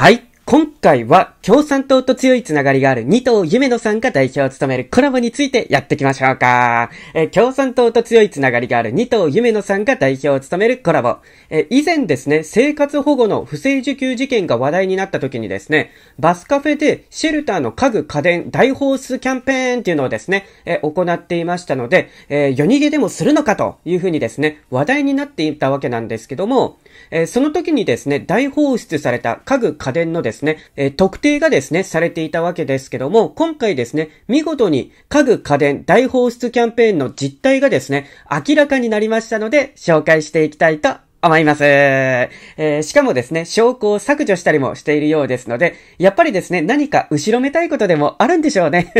はい。今回は共産党と強いつながりがある二党夢野さんが代表を務めるコラボについてやっていきましょうか。えー、共産党と強いつながりがある二党夢野さんが代表を務めるコラボ。えー、以前ですね、生活保護の不正受給事件が話題になった時にですね、バスカフェでシェルターの家具家電大放出キャンペーンっていうのをですね、えー、行っていましたので、え夜逃げでもするのかというふうにですね、話題になっていたわけなんですけども、えその時にですね、大放出された家具家電のですね、え特定がですね、されていたわけですけども、今回ですね、見事に家具家電大放出キャンペーンの実態がですね、明らかになりましたので、紹介していきたいと思います。えー、しかもですね、証拠を削除したりもしているようですので、やっぱりですね、何か後ろめたいことでもあるんでしょうね。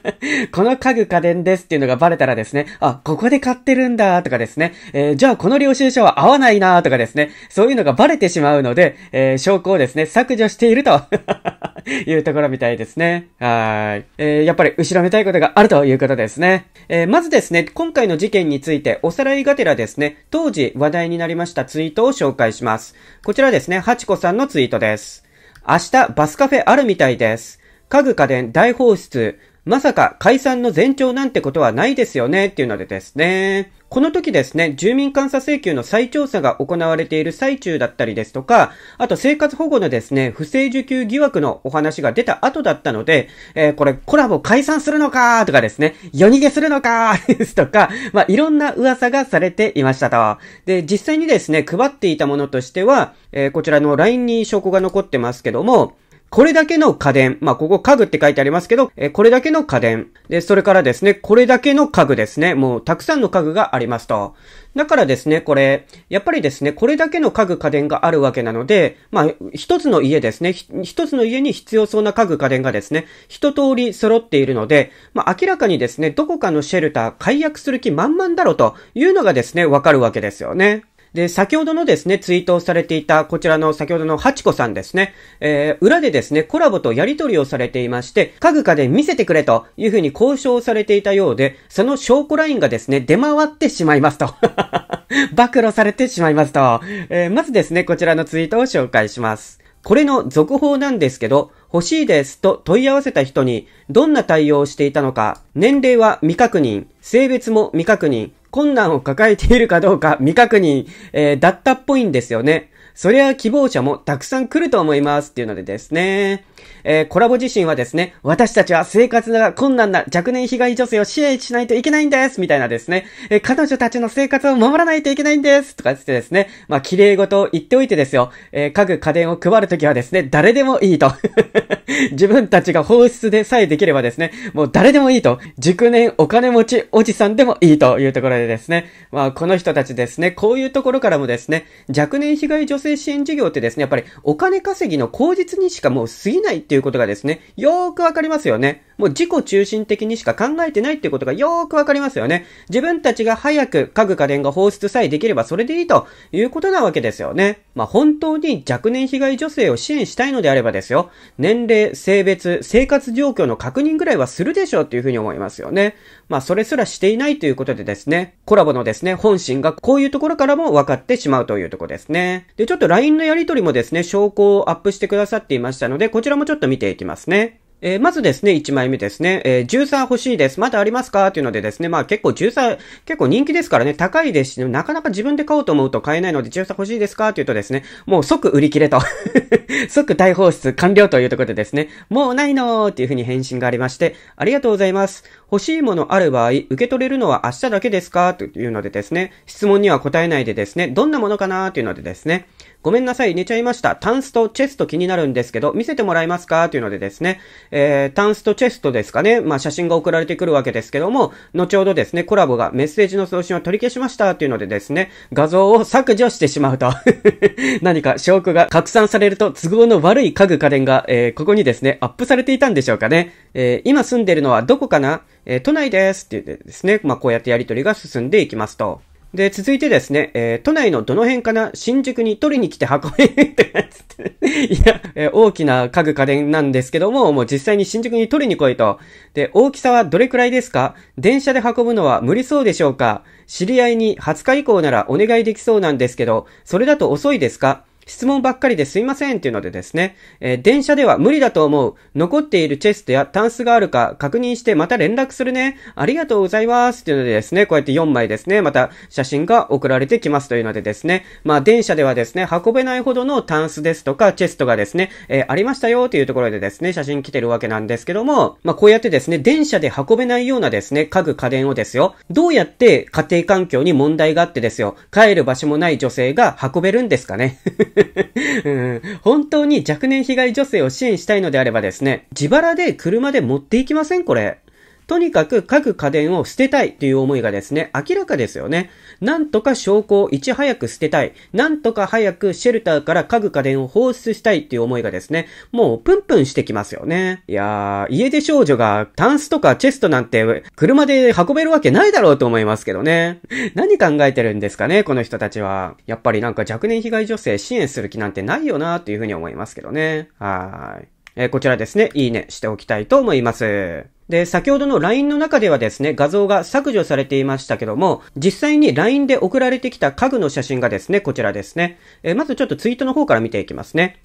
この家具家電ですっていうのがバレたらですね、あ、ここで買ってるんだとかですね、えー、じゃあこの領収書は合わないなとかですね、そういうのがバレてしまうので、えー、証拠をですね、削除していると。いうところみたいですね。はい。えー、やっぱり後ろめたいことがあるということですね。えー、まずですね、今回の事件についておさらいがてらですね、当時話題になりましたツイートを紹介します。こちらですね、ハチコさんのツイートです。明日バスカフェあるみたいです。家具家電大放出。まさか解散の前兆なんてことはないですよねっていうのでですね。この時ですね、住民監査請求の再調査が行われている最中だったりですとか、あと生活保護のですね、不正受給疑惑のお話が出た後だったので、えー、これコラボ解散するのかとかですね、夜逃げするのか ですとか、まあ、いろんな噂がされていましたと。で、実際にですね、配っていたものとしては、えー、こちらの LINE に証拠が残ってますけども、これだけの家電、まあ、ここ家具って書いてありますけど、えこれだけの家電。で、それからですね、これだけの家具ですね。もうたくさんの家具がありますと。だからですね、これ、やっぱりですね、これだけの家具家電があるわけなので、まあ、一つの家ですね、一つの家に必要そうな家具家電がですね、一通り揃っているので、まあ、明らかにですね、どこかのシェルター解約する気満々だろうというのがですね、わかるわけですよね。で、先ほどのですね、ツイートをされていた、こちらの先ほどのハチコさんですね、えー、裏でですね、コラボとやり取りをされていまして、家具家で見せてくれというふうに交渉されていたようで、その証拠ラインがですね、出回ってしまいますと。暴露されてしまいますと。えー、まずですね、こちらのツイートを紹介します。これの続報なんですけど、欲しいですと問い合わせた人に、どんな対応をしていたのか、年齢は未確認、性別も未確認、困難を抱えているかどうか未確認、えー、だったっぽいんですよね。そりゃ希望者もたくさん来ると思いますっていうのでですね。えー、コラボ自身はですね、私たちは生活が困難な若年被害女性を支援しないといけないんですみたいなですね、えー、彼女たちの生活を守らないといけないんですとかつってですね、まあ、綺麗事を言っておいてですよ、えー、家具家電を配るときはですね、誰でもいいと。自分たちが放出でさえできればですね、もう誰でもいいと。熟年お金持ちおじさんでもいいというところでですね、まあ、この人たちですね、こういうところからもですね、若年被害女性支援事業ってですね、やっぱりお金稼ぎの口実にしかもう過ぎないないっていうことがですね、よーくわかりますよね。もう自己中心的にしか考えてないっていうことがよーくわかりますよね。自分たちが早く家具家電が放出さえできればそれでいいということなわけですよね。まあ、本当に若年被害女性を支援したいのであればですよ。年齢、性別、生活状況の確認ぐらいはするでしょうっていうふうに思いますよね。まあ、それすらしていないということでですね、コラボのですね、本心がこういうところからも分かってしまうというところですね。で、ちょっと LINE のやりとりもですね、証拠をアップしてくださっていましたので、こちらもちょっと見ていきますね。えー、まずですね、1枚目ですね、えー、ジューサー欲しいです。まだありますかっていうのでですね、まあ結構ジューサー、結構人気ですからね、高いですし、なかなか自分で買おうと思うと買えないので、ジューサー欲しいですかっていうとですね、もう即売り切れと 即大放出完了というところでですね、もうないのーっていうふうに返信がありまして、ありがとうございます。欲しいものある場合、受け取れるのは明日だけですかというのでですね、質問には答えないでですね、どんなものかなーっていうのでですね、ごめんなさい、寝ちゃいました。タンスとチェスト気になるんですけど、見せてもらえますかというのでですね、えー、タンスとチェストですかね、まあ、写真が送られてくるわけですけども、後ほどですね、コラボがメッセージの送信を取り消しましたというのでですね、画像を削除してしまうと 何か証拠が拡散されると都合の悪い家具家電が、えー、ここにですね、アップされていたんでしょうかね。えー、今住んでるのはどこかなえー、都内ですって言ってですね、まあ、こうやってやりとりが進んでいきますと。で、続いてですね、えー、都内のどの辺かな新宿に取りに来て運べるって感って いや、えー、大きな家具家電なんですけども、もう実際に新宿に取りに来いと。で、大きさはどれくらいですか電車で運ぶのは無理そうでしょうか知り合いに20日以降ならお願いできそうなんですけど、それだと遅いですか質問ばっかりですいませんっていうのでですね、えー、電車では無理だと思う。残っているチェストやタンスがあるか確認してまた連絡するね。ありがとうございますっていうのでですね、こうやって4枚ですね、また写真が送られてきますというのでですね、まあ電車ではですね、運べないほどのタンスですとかチェストがですね、えー、ありましたよというところでですね、写真来てるわけなんですけども、まあこうやってですね、電車で運べないようなですね、家具家電をですよ、どうやって家庭環境に問題があってですよ、帰る場所もない女性が運べるんですかね本当に若年被害女性を支援したいのであればですね、自腹で車で持っていきませんこれ。とにかく各家電を捨てたいという思いがですね、明らかですよね。なんとか証拠をいち早く捨てたい。なんとか早くシェルターから家具家電を放出したいという思いがですね、もうプンプンしてきますよね。いやー、家出少女がタンスとかチェストなんて車で運べるわけないだろうと思いますけどね。何考えてるんですかね、この人たちは。やっぱりなんか若年被害女性支援する気なんてないよなーっていうふうに思いますけどね。はーい。えー、こちらですね、いいねしておきたいと思います。で、先ほどの LINE の中ではですね、画像が削除されていましたけども、実際に LINE で送られてきた家具の写真がですね、こちらですね。えー、まずちょっとツイートの方から見ていきますね。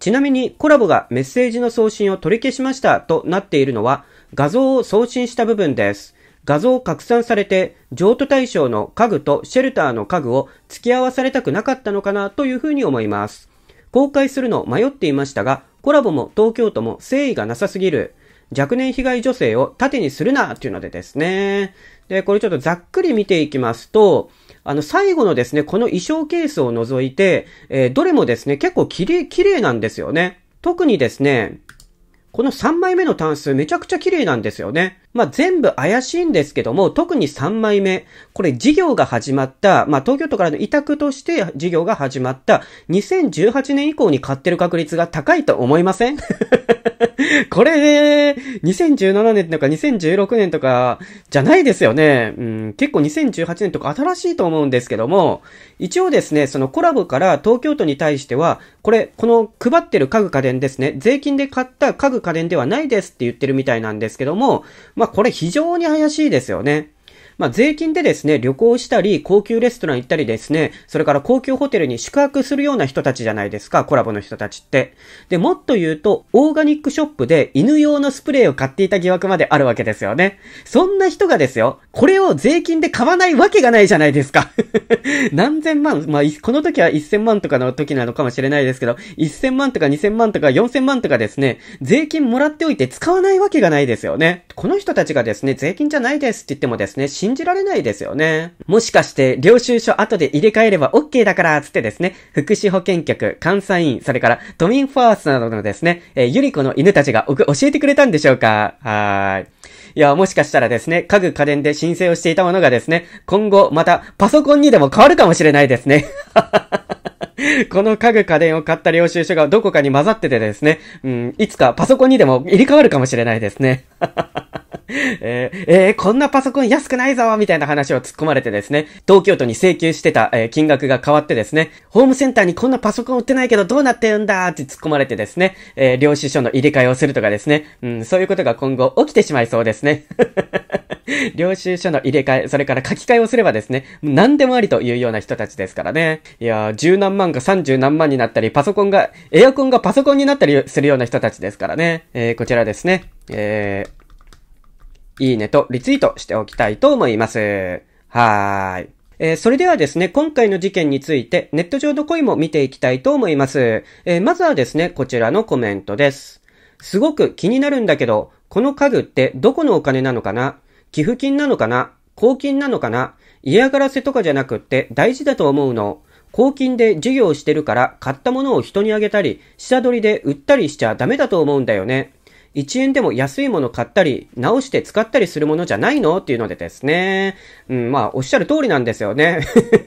ちなみにコラボがメッセージの送信を取り消しましたとなっているのは画像を送信した部分です。画像拡散されて譲渡対象の家具とシェルターの家具を付き合わされたくなかったのかなというふうに思います。公開するの迷っていましたがコラボも東京都も誠意がなさすぎる。若年被害女性を盾にするなっていうのでですね。で、これちょっとざっくり見ていきますと、あの、最後のですね、この衣装ケースを除いて、えー、どれもですね、結構綺麗、綺麗なんですよね。特にですね、この3枚目の単数めちゃくちゃ綺麗なんですよね。まあ、全部怪しいんですけども、特に3枚目、これ事業が始まった、まあ、東京都からの委託として事業が始まった2018年以降に買ってる確率が高いと思いません これ、ね、2017年とか2016年とかじゃないですよね。うん、結構2018年とか新しいと思うんですけども、一応ですね、そのコラボから東京都に対しては、これ、この配ってる家具家電ですね、税金で買った家具家電ではないですって言ってるみたいなんですけども、まあこれ非常に怪しいですよね。まあ、税金でですね、旅行したり、高級レストラン行ったりですね、それから高級ホテルに宿泊するような人たちじゃないですか、コラボの人たちって。で、もっと言うと、オーガニックショップで犬用のスプレーを買っていた疑惑まであるわけですよね。そんな人がですよ、これを税金で買わないわけがないじゃないですか。何千万、まあ、この時は1千万とかの時なのかもしれないですけど、1千万とか2千万とか4千万とかですね、税金もらっておいて使わないわけがないですよね。この人たちがですね、税金じゃないですって言ってもですね、信じられないですよね。もしかして、領収書後で入れ替えれば OK だからつってですね、福祉保健局、監査員、それから都民ファーストなどのですね、えー、ゆり子の犬たちが教えてくれたんでしょうかはーい。いや、もしかしたらですね、家具家電で申請をしていたものがですね、今後またパソコンにでも変わるかもしれないですね。この家具家電を買った領収書がどこかに混ざっててですね、うん、いつかパソコンにでも入れ替わるかもしれないですね。えー、えー、こんなパソコン安くないぞみたいな話を突っ込まれてですね、東京都に請求してた、えー、金額が変わってですね、ホームセンターにこんなパソコン売ってないけどどうなってるんだって突っ込まれてですね、えー、領収書の入れ替えをするとかですね、うん、そういうことが今後起きてしまいそうですね。領収書の入れ替え、それから書き換えをすればですね、何でもありというような人たちですからね。いやー、十何万か三十何万になったり、パソコンが、エアコンがパソコンになったりするような人たちですからね。えー、こちらですね。えー、いいねとリツイートしておきたいと思います。はーい。えー、それではですね、今回の事件についてネット上の声も見ていきたいと思います。えー、まずはですね、こちらのコメントです。すごく気になるんだけど、この家具ってどこのお金なのかな寄付金なのかな公金なのかな嫌がらせとかじゃなくって大事だと思うの。公金で授業をしてるから買ったものを人にあげたり、下取りで売ったりしちゃダメだと思うんだよね。1円でも安いもの買ったり、直して使ったりするものじゃないのっていうのでですね。うん、まあ、おっしゃる通りなんですよね。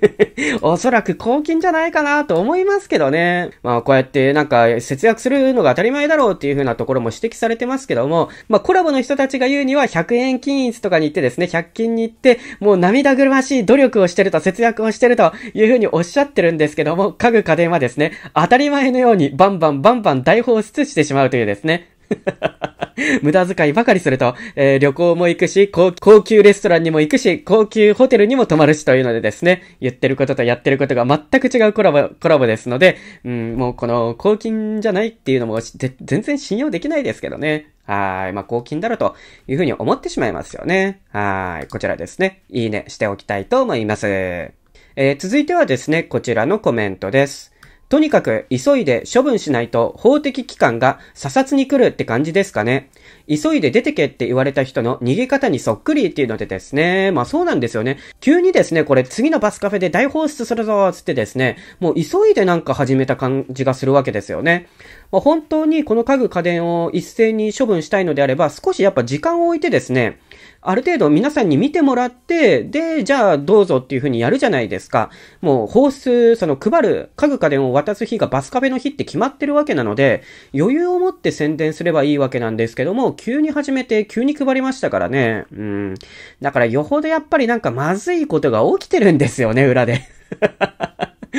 おそらく公金じゃないかなと思いますけどね。まあ、こうやってなんか節約するのが当たり前だろうっていう風なところも指摘されてますけども、まあ、コラボの人たちが言うには100円均一とかに行ってですね、100均に行って、もう涙ぐるましい努力をしてると、節約をしてるという風におっしゃってるんですけども、家具家電はですね、当たり前のようにバンバンバンバン大放出してしまうというですね。無駄遣いばかりすると、えー、旅行も行くし高、高級レストランにも行くし、高級ホテルにも泊まるしというのでですね、言ってることとやってることが全く違うコラボ、コラボですので、うん、もうこの、公金じゃないっていうのも、全然信用できないですけどね。はい。まあ、公金だろうというふうに思ってしまいますよね。はい。こちらですね。いいねしておきたいと思います。えー、続いてはですね、こちらのコメントです。とにかく急いで処分しないと法的機関が査察に来るって感じですかね。急いで出てけって言われた人の逃げ方にそっくりっていうのでですね。まあそうなんですよね。急にですね、これ次のバスカフェで大放出するぞつってですね、もう急いでなんか始めた感じがするわけですよね。まあ、本当にこの家具家電を一斉に処分したいのであれば、少しやっぱ時間を置いてですね、ある程度皆さんに見てもらって、で、じゃあどうぞっていうふうにやるじゃないですか。もう放出、その配る家具家電を渡す日がバス壁の日って決まってるわけなので、余裕を持って宣伝すればいいわけなんですけども、急に始めて急に配りましたからね。うん。だからよほどやっぱりなんかまずいことが起きてるんですよね、裏で。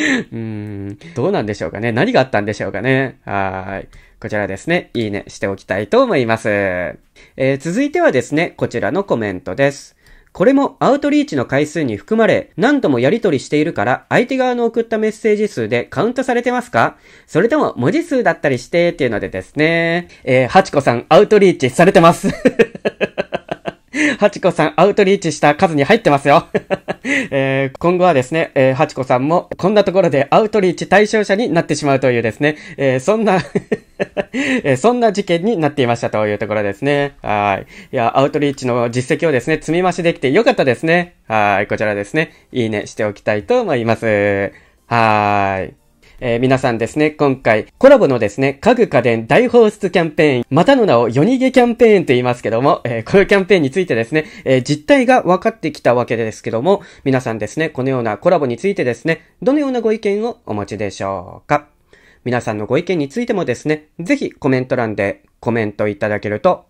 うん、どうなんでしょうかね。何があったんでしょうかね。はい。こちらですね、いいねしておきたいと思います。えー、続いてはですね、こちらのコメントです。これもアウトリーチの回数に含まれ、何度もやり取りしているから、相手側の送ったメッセージ数でカウントされてますかそれとも文字数だったりしてっていうのでですね、えー、ハチコさんアウトリーチされてますハチコさんアウトリーチした数に入ってますよ。えー、今後はですね、えー、ハチコさんもこんなところでアウトリーチ対象者になってしまうというですね、えー、そんな えそんな事件になっていましたというところですね。はい。いや、アウトリーチの実績をですね、積み増しできてよかったですね。はい。こちらですね、いいねしておきたいと思います。はい。えー、皆さんですね、今回、コラボのですね、家具家電大放出キャンペーン、またの名を夜逃げキャンペーンと言いますけども、えー、このキャンペーンについてですね、えー、実態が分かってきたわけですけども、皆さんですね、このようなコラボについてですね、どのようなご意見をお持ちでしょうか皆さんのご意見についてもですね、ぜひコメント欄でコメントいただけると